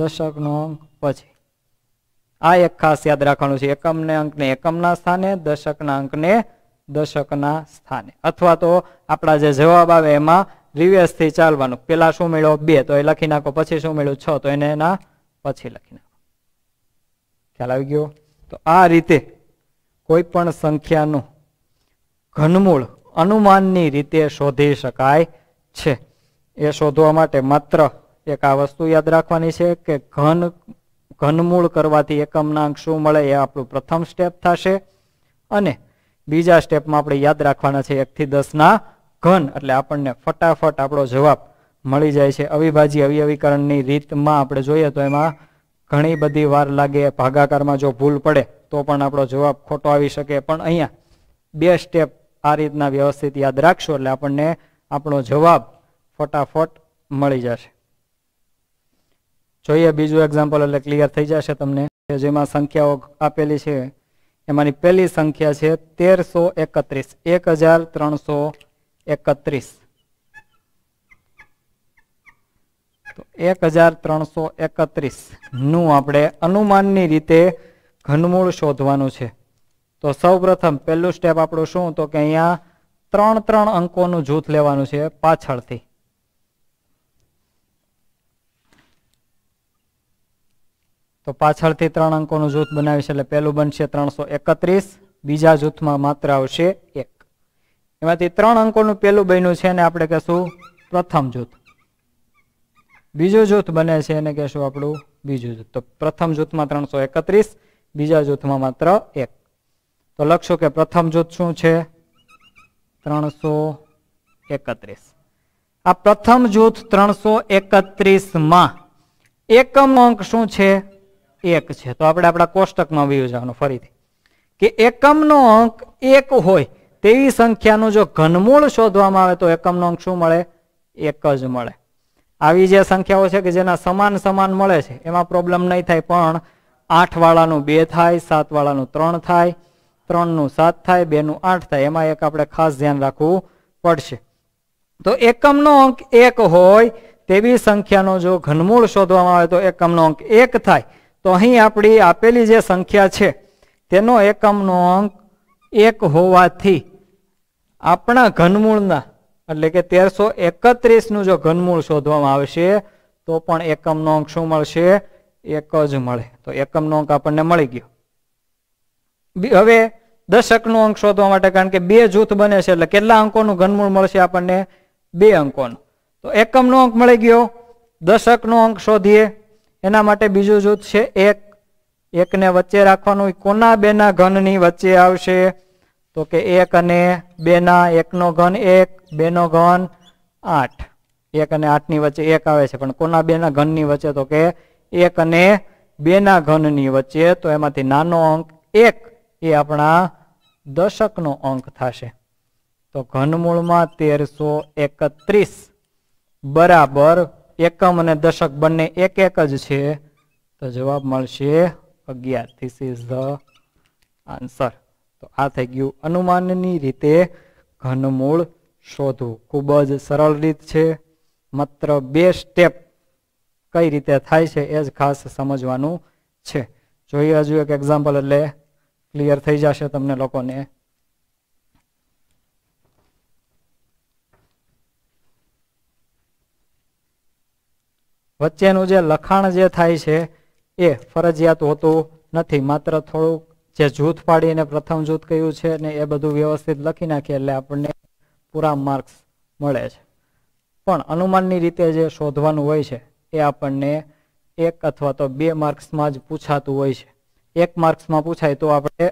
દશકનો અંક પછી આ એક ખાસ યાદ રાખવાનું છે એકમને અંકને એકમના સ્થાને દશકના અંકને દશકના સ્થાને અથવા તો આપણા જે જવાબ આવે એમાં રિવર્સથી ચાલવાનું પેલા શું મેળવો બે તો એ લખી નાખો પછી શું મેળવ્યું છ તો એને એના પછી લખી નાખો ખ્યાલ આવી ગયો તો આ રીતે કોઈ પણ સંખ્યાનું ઘનમૂળ અનુમાનની રીતે શોધી શકાય છે એ શોધવા માટે માત્ર એક આ વસ્તુ યાદ રાખવાની છે કે ઘન ઘનમૂળ કરવાથી એકમના એકમનાંક શું મળે એ આપણું પ્રથમ સ્ટેપ થશે અને બીજા સ્ટેપમાં આપણે યાદ રાખવાના છે એકથી દસના ઘન એટલે આપણને ફટાફટ આપણો જવાબ મળી જાય છે અવિભાજી અવયવીકરણની રીતમાં આપણે જોઈએ તો એમાં ઘણી બધી વાર લાગે ભાગાકારમાં જો ભૂલ પડે તો પણ આપણો જવાબ ખોટો આવી શકે પણ અહીંયા બે સ્ટેપ આ રીતના વ્યવસ્થિત યાદ રાખશો એટલે આપણને આપણો જવાબ ફટાફટ મળી જશે જોઈએ બીજું એક્ઝામ્પલ એટલે ક્લિયર થઈ જશે તમને જેમાં સંખ્યાઓ આપેલી છે એમાંની પહેલી સંખ્યા છે તેરસો એકત્રીસ એક હજાર ત્રણસો એકત્રીસ તો એક હજાર ત્રણસો એકત્રીસ નું આપણે અનુમાનની રીતે ઘનમૂળ શોધવાનું છે તો સૌ પ્રથમ પહેલું સ્ટેપ આપણું શું તો કે અહીંયા ત્રણ ત્રણ અંકોનું જૂથ લેવાનું છે પાછળથી તો પાછળથી ત્રણ અંકોનું જૂથ બનાવીશ એટલે પહેલું બનશે ત્રણસો એકત્રીસ બીજા જૂથમાં માત્ર આવશે એક એમાંથી ત્રણ અંકોનું પહેલું બન્યું છે એને આપણે કહેશું પ્રથમ જૂથ બીજું જૂથ બને છે એને કહેશું આપણું બીજું જૂથ તો પ્રથમ જૂથમાં ત્રણસો એકત્રીસ બીજા જૂથમાં માત્ર એક તો લખશો કે પ્રથમ જૂથ શું છે ત્રણસો એકત્રીસ આ પ્રથમ જૂથ ત્રણસો એકત્રીસમાં એકમ અંક શું છે એક છે તો આપણે આપણા કોષ્ટકમાં વ્યૂ ફરીથી કે એકમનો અંક એક હોય તેવી સંખ્યાનું જો ઘનમૂળ શોધવામાં આવે તો એકમનો અંક શું મળે એક જ મળે આવી જે સંખ્યાઓ છે કે જેના સમાન સમાન મળે છે એમાં પ્રોબ્લેમ નહીં થાય પણ આઠ વાળાનું બે થાય સાત વાળાનું ત્રણ થાય ત્રણનું સાત થાય બેનું આઠ થાય એમાં એક આપણે ખાસ ધ્યાન રાખવું પડશે તો એકમનો અંક એક હોય તેવી સંખ્યાનો જો ઘનમૂળ શોધવામાં આવે તો એકમનો અંક એક થાય તો અહીં આપણી આપેલી જે સંખ્યા છે તેનો એકમનો અંક એક હોવાથી આપણા ઘનમૂળના એટલે કે તેરસો એકત્રીસનું જો ઘનમૂળ શોધવામાં આવશે તો પણ એકમનો અંક શું મળશે એક જ મળે તો એકમનો અંક આપણને મળી ગયો હવે દશકનો અંક શોધવા માટે કારણ કે બે જૂથ બને છે એટલે કેટલા અંકોનું ઘનમૂળ મળશે આપણને બે અંકોનું તો એકમનો અંક મળી ગયો દશકનો અંક શોધીએ એના માટે બીજું જૂથ છે એક એકને વચ્ચે રાખવાનું કોના બેના ઘનની વચ્ચે આવશે તો કે એક અને બેના એકનો ઘન એક બેનો ઘન આઠ એક અને આઠની વચ્ચે એક આવે છે પણ કોના બેના ઘનની વચ્ચે તો કે એક અને બેના ઘનની વચ્ચે તો એમાંથી નાનો અંક એક એ આપણા દશકનો અંક થશે તો ઘનમૂળમાં તેરસો એકત્રીસ બરાબર એકમ અને દશક બંને એક એક જ છે તો જવાબ મળશે અગિયાર ધીસ ઇઝ ધ આન્સર તો આ થઈ ગયું અનુમાનની રીતે ઘનમૂળ શોધવું ખૂબ જ સરળ રીત છે માત્ર બે સ્ટેપ કઈ રીતે થાય છે એ જ ખાસ સમજવાનું છે જોઈએ હજુ એક એક્ઝામ્પલ એટલે ક્લિયર થઈ જશે તમને લોકોને વચ્ચેનું જે લખાણ જે થાય છે એ ફરજિયાત હોતું નથી માત્ર થોડુંક જે જૂથ પાડીને પ્રથમ જૂથ કયું છે ને એ બધું વ્યવસ્થિત લખી નાખીએ એટલે આપણને પૂરા માર્ક્સ મળે છે પણ અનુમાનની રીતે જે શોધવાનું હોય છે એ આપણને એક અથવા તો બે માર્ક્સમાં જ પૂછાતું હોય છે એક માર્ક્સમાં પૂછાય તો આપણે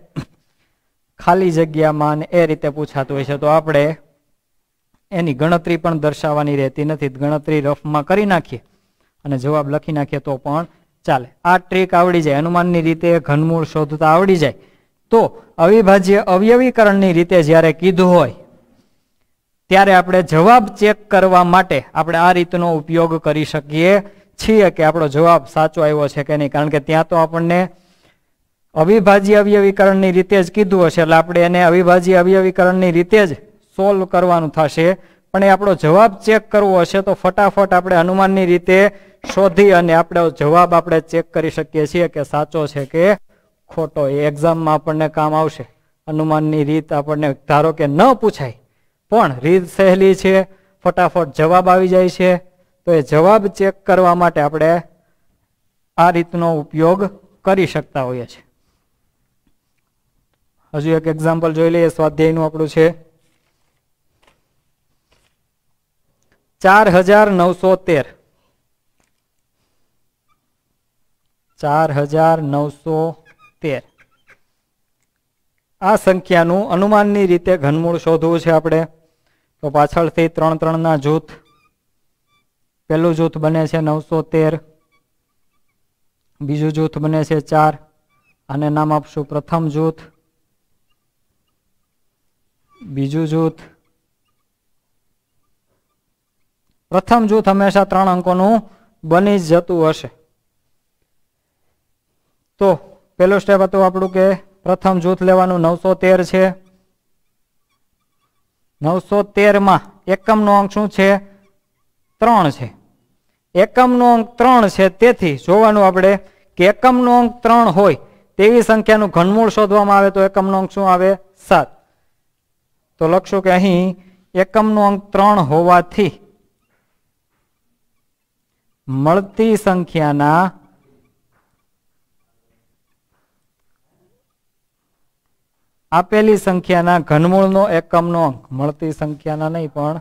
ખાલી જગ્યામાં અને એ રીતે પૂછાતું હોય છે તો આપણે એની ગણતરી પણ દર્શાવવાની રહેતી નથી ગણતરી રફમાં કરી નાખીએ અને જવાબ લખી નાખીએ તો પણ ચાલે આ ટ્રીક આવડી જાય અનુમાનની રીતે ઘનમૂળ શોધતા આવડી જાય તો અવિભાજ્ય અવયવીકરણની રીતે જ્યારે કીધું હોય ત્યારે આપણે જવાબ ચેક કરવા માટે આપણે આ રીતનો ઉપયોગ કરી શકીએ છીએ કે આપણો જવાબ સાચો આવ્યો છે કે નહીં કારણ કે ત્યાં તો આપણને અવિભાજ્ય અવયવીકરણની રીતે જ કીધું હશે એટલે આપણે એને અવિભાજ્ય અવયવીકરણની રીતે જ સોલ્વ કરવાનું થશે પણ એ આપણો જવાબ ચેક કરવો હશે તો ફટાફટ આપણે અનુમાનની રીતે શોધી અને આપણે જવાબ આપણે ચેક કરી શકીએ છીએ કે સાચો છે કે ખોટો એ એક્ઝામમાં આપણને કામ આવશે અનુમાનની રીત આપણને ધારો કે ન પૂછાય પણ રીત સહેલી છે ફટાફટ જવાબ આવી જાય છે તો એ જવાબ ચેક કરવા માટે આપણે આ રીતનો ઉપયોગ કરી શકતા હોઈએ છીએ હજુ એક એક્ઝામ્પલ જોઈ લઈએ સ્વાધ્યાયનું આપણું છે ચાર હજાર નવસો તેર ચાર હજાર નવસો તેર આ સંખ્યાનું અનુમાનની રીતે ઘનમૂળ શોધવું છે આપણે તો પાછળથી ત્રણ ત્રણના જૂથ પહેલું જૂથ બને છે નવસો તેર બીજું જૂથ બને છે ચાર અને નામ આપશું પ્રથમ જૂથ બીજું જૂથ પ્રથમ જૂથ હંમેશા ત્રણ અંકોનું બની જ જતું હશે તો પેલું સ્ટેપ હતું આપણું કે પ્રથમ જૂથ લેવાનું નવસો તેર છે નવસો તેરમાં એકમનો અંક શું છે ત્રણ છે એકમનો અંક ત્રણ છે તેથી જોવાનું આપણે કે એકમનો અંક ત્રણ હોય તેવી સંખ્યાનું ઘનમૂળ શોધવામાં આવે તો એકમનો અંક શું આવે સાત તો લખશું કે અહીં એકમનો અંક ત્રણ હોવાથી મળતી સંખ્યાના આપેલી સંખ્યાના ઘનમૂળનો નો અંક મળતી સંખ્યાના નહીં પણ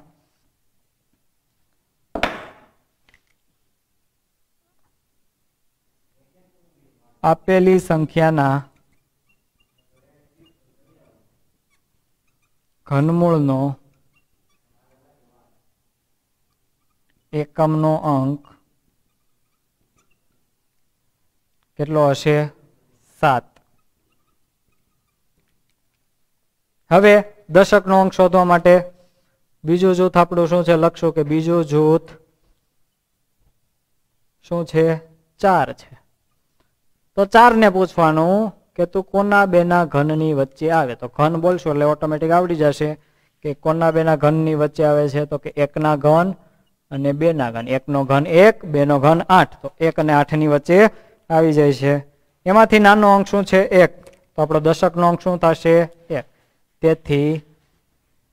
આપેલી સંખ્યાના ઘનમૂળનો નો અંક કેટલો હશે સાત હવે દશકનો અંક શોધવા માટે બીજું જૂથ આપણું શું છે લખશું કે બીજું જૂથ શું છે ચાર છે તો ચારને પૂછવાનું કે તું કોના બેના ઘનની વચ્ચે આવે તો ઘન બોલશો એટલે ઓટોમેટિક આવડી જશે કે કોના બેના ઘનની વચ્ચે આવે છે તો કે એકના ઘન અને બેના ઘન એકનો ઘન એક બેનો ઘન આઠ તો એક અને આઠની વચ્ચે આવી જાય છે એમાંથી નાનો અંક શું છે એક તો આપણો દશકનો અંક શું થશે એક તેથી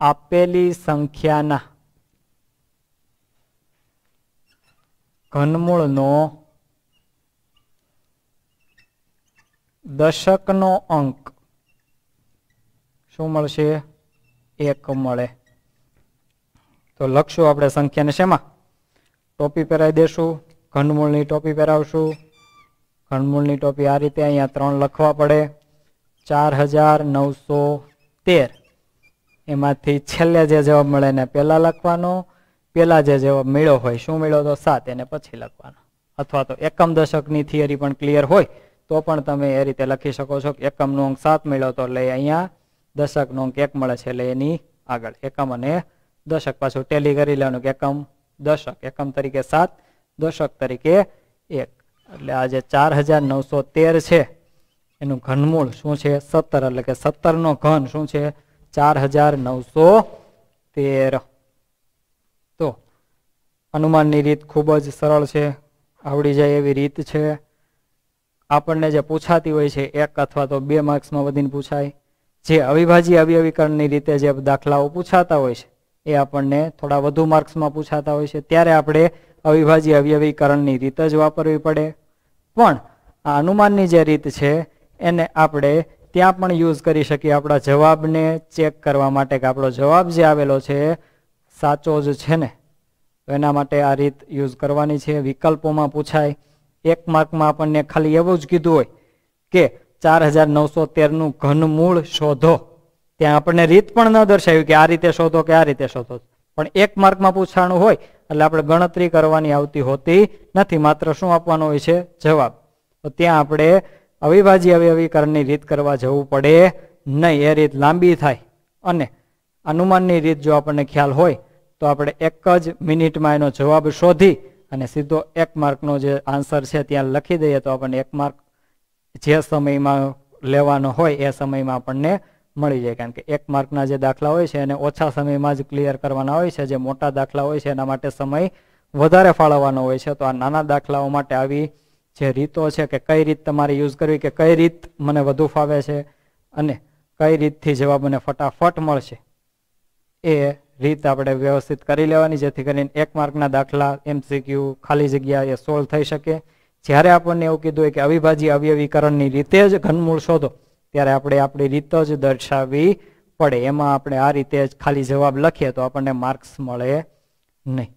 આપેલી સંખ્યાના ઘનમૂળનો દશકનો અંક શું મળશે એક મળે તો લખશું આપણે સંખ્યાને શેમાં ટોપી પહેરાવી દેશું ઘનમૂળની ટોપી પહેરાવશું ઘનમૂળની ટોપી આ રીતે અહીંયા ત્રણ લખવા પડે ચાર હજાર નવસો તેર એમાંથી છેલ્લે જે જવાબ મળે ને પહેલાં લખવાનો પહેલાં જે જવાબ મેળ્યો હોય શું મેળ્યો તો સાત એને પછી લખવાનો અથવા તો એકમ દશકની થિયરી પણ ક્લિયર હોય તો પણ તમે એ રીતે લખી શકો છો કે એકમનો અંક સાત મેળ્યો તો એટલે અહીંયા દશકનો અંક એક મળે છે એટલે એની આગળ એકમ અને દશક પાછું ટેલી કરી લેવાનું કે એકમ દશક એકમ તરીકે સાત દશક તરીકે એક એટલે આજે ચાર હજાર નવસો તેર છે એનું ઘનમૂળ શું છે સત્તર એટલે કે સત્તરનો ઘન શું છે ચાર હજાર નવસો તેર તો અનુમાનની રીત ખૂબ જ સરળ છે આવડી જાય એવી રીત છે આપણને જે પૂછાતી હોય છે એક અથવા તો બે માર્ક્સમાં વધીને પૂછાય જે અવિભાજી અવયવીકરણની રીતે જે દાખલાઓ પૂછાતા હોય છે એ આપણને થોડા વધુ માર્ક્સમાં પૂછાતા હોય છે ત્યારે આપણે અવિભાજી અવયવીકરણની રીત જ વાપરવી પડે પણ આ અનુમાનની જે રીત છે એને આપણે ત્યાં પણ યુઝ કરી શકીએ આપણા જવાબને ચેક કરવા માટે કે આપણો જવાબ જે આવેલો છે સાચો જ છે ને તો એના માટે આ રીત યુઝ કરવાની છે વિકલ્પોમાં પૂછાય એક માર્કમાં આપણને ખાલી એવું જ કીધું હોય કે ચાર હજાર નવસો તેરનું ઘનમૂળ શોધો ત્યાં આપણને રીત પણ ન દર્શાવ્યું કે આ રીતે શોધો કે આ રીતે શોધો પણ એક માર્કમાં પૂછાણું હોય એટલે આપણે ગણતરી કરવાની આવતી હોતી નથી માત્ર શું આપવાનો હોય છે જવાબ તો ત્યાં આપણે અવિભાજ્ય અવયવીકરણની રીત કરવા જવું પડે નહીં એ રીત લાંબી થાય અને અનુમાનની રીત જો આપણને ખ્યાલ હોય તો આપણે એક જ મિનિટમાં એનો જવાબ શોધી અને સીધો એક માર્કનો જે આન્સર છે ત્યાં લખી દઈએ તો આપણને એક માર્ક જે સમયમાં લેવાનો હોય એ સમયમાં આપણને મળી જાય કારણ કે એક માર્કના જે દાખલા હોય છે એને ઓછા સમયમાં જ ક્લિયર કરવાના હોય છે જે મોટા દાખલા હોય છે એના માટે સમય વધારે ફાળવવાનો હોય છે તો આ નાના દાખલાઓ માટે આવી જે રીતો છે કે કઈ રીત તમારે યુઝ કરવી કે કઈ રીત મને વધુ ફાવે છે અને કઈ રીતથી જવાબ મને ફટાફટ મળશે એ રીત આપણે વ્યવસ્થિત કરી લેવાની જેથી કરીને એક માર્કના દાખલા એમસીક્યુ ખાલી જગ્યા એ સોલ્વ થઈ શકે જ્યારે આપણને એવું કીધું હોય કે અવિભાજી અવયવીકરણની રીતે જ ઘનમૂળ શોધો ત્યારે આપણે આપણી રીત જ દર્શાવવી પડે એમાં આપણે આ રીતે જ ખાલી જવાબ લખીએ તો આપણને માર્ક્સ મળે નહીં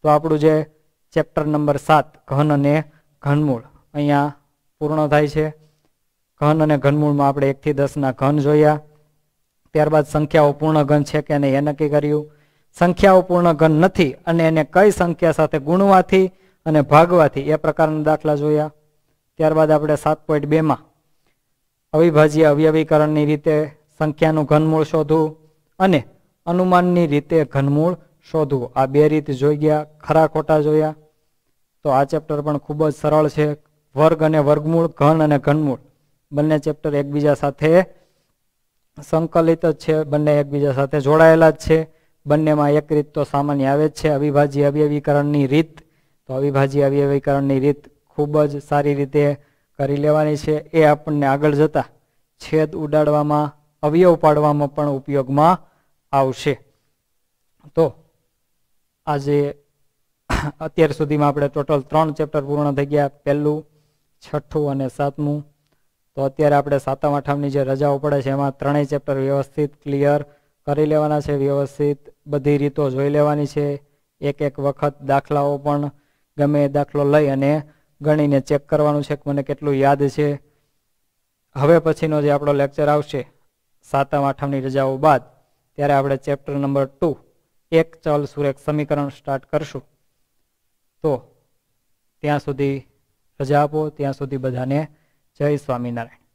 તો આપણું જે ચેપ્ટર નંબર સાત ઘન અને ઘનમૂળ અહીંયા પૂર્ણ થાય છે ઘન અને ઘનમૂળમાં આપણે એકથી દસના ઘન જોયા ત્યારબાદ સંખ્યાઓ પૂર્ણ ઘન છે કે નહીં એ નક્કી કર્યું સંખ્યાઓ પૂર્ણ ઘન નથી અને એને કઈ સંખ્યા સાથે ગુણવાથી અને ભાગવાથી એ પ્રકારના દાખલા જોયા ત્યારબાદ આપણે સાત પોઈન્ટ બેમાં અવિભાજ્ય અવયવીકરણની રીતે સંખ્યાનું ઘનમૂળ શોધવું અને અનુમાનની રીતે ઘનમૂળ શોધવું આ બે રીત જોઈ ગયા ખરા ખોટા જોયા તો આ ચેપ્ટર પણ ખૂબ જ સરળ છે વર્ગ અને વર્ગમૂળ ઘન અને ઘનમૂળ બંને ચેપ્ટર એકબીજા સાથે સંકલિત જ છે બંને એકબીજા સાથે જોડાયેલા જ છે બંનેમાં એક રીત તો સામાન્ય આવે જ છે અવિભાજ્ય અવયવીકરણની રીત તો અવિભાજ્ય અવયવીકરણની રીત ખૂબ જ સારી રીતે કરી લેવાની છે એ આપણને આગળ જતાં છેદ ઉડાડવામાં અવયવ પાડવામાં પણ ઉપયોગમાં આવશે તો આજે અત્યાર સુધીમાં આપણે ટોટલ ત્રણ ચેપ્ટર પૂર્ણ થઈ ગયા પહેલું છઠ્ઠું અને સાતમું તો અત્યારે આપણે સાતમ આઠમની જે રજાઓ પડે છે એમાં ત્રણેય ચેપ્ટર વ્યવસ્થિત ક્લિયર કરી લેવાના છે વ્યવસ્થિત બધી રીતો જોઈ લેવાની છે એક એક વખત દાખલાઓ પણ ગમે દાખલો લઈ અને ગણીને ચેક કરવાનું છે કે મને કેટલું યાદ છે હવે પછીનો જે આપણો લેક્ચર આવશે સાતમ આઠમની રજાઓ બાદ ત્યારે આપણે ચેપ્ટર નંબર ટુ એક ચલ સુરેખ સમીકરણ સ્ટાર્ટ કરશું તો ત્યાં સુધી રજા આપો ત્યાં સુધી બધાને જય સ્વામિનારાયણ